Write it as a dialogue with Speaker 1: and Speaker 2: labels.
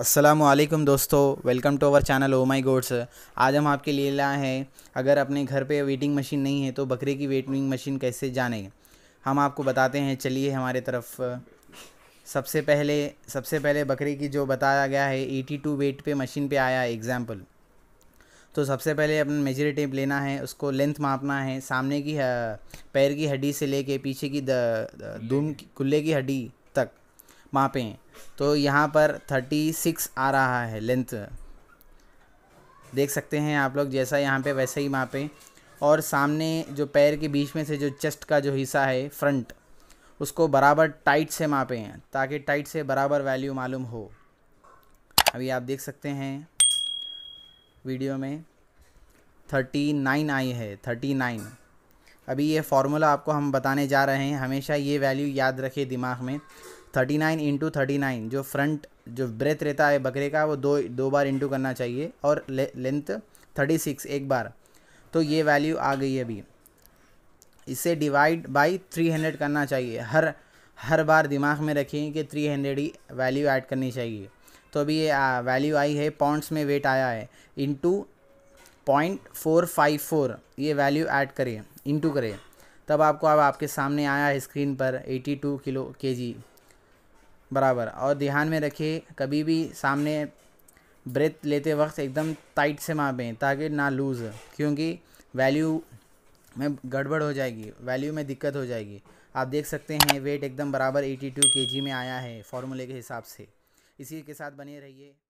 Speaker 1: असलम दोस्तों welcome to our channel oh my gods आज हम आपके लिए लाए हैं अगर अपने घर पे वेटिंग मशीन नहीं है तो बकरे की वेटिंग मशीन कैसे जाने हम आपको बताते हैं चलिए हमारे तरफ सबसे पहले सबसे पहले बकरे की जो बताया गया है 82 वेट पे मशीन पे आया है एग्ज़ाम्पल तो सबसे पहले अपना मेजर टेप लेना है उसको लेंथ मापना है सामने की पैर की हड्डी से ले पीछे की दूम कुल्ले की हड्डी तक मापें तो यहाँ पर थर्टी सिक्स आ रहा है लेंथ देख सकते हैं आप लोग जैसा यहाँ पे वैसे ही मापें और सामने जो पैर के बीच में से जो चेस्ट का जो हिस्सा है फ्रंट उसको बराबर टाइट से मापें ताकि टाइट से बराबर वैल्यू मालूम हो अभी आप देख सकते हैं वीडियो में थर्टी नाइन आई है थर्टी नाइन अभी ये फार्मूला आपको हम बताने जा रहे हैं हमेशा ये वैल्यू याद रखें दिमाग में thirty nine into thirty nine जो फ्रंट जो ब्रेथ रहता है बकरे का वो दो दो बार इंटू करना चाहिए और लेंथ थर्टी सिक्स एक बार तो ये वैल्यू आ गई है अभी इसे डिवाइड बाई थ्री हंड्रेड करना चाहिए हर हर बार दिमाग में रखें कि थ्री हंड्रेड ही वैल्यू ऐड करनी चाहिए तो अभी ये वैल्यू आई है पॉइंट्स में वेट आया है into point four five four ये वैल्यू ऐड करें इंटू करें तब आपको अब आपके सामने आया है स्क्रीन पर एटी टू किलो के जी बराबर और ध्यान में रखिए कभी भी सामने ब्रेथ लेते वक्त एकदम टाइट से मापें ताकि ना लूज़ क्योंकि वैल्यू में गड़बड़ हो जाएगी वैल्यू में दिक्कत हो जाएगी आप देख सकते हैं वेट एकदम बराबर 82 केजी में आया है फॉर्मूले के हिसाब से इसी के साथ बने रहिए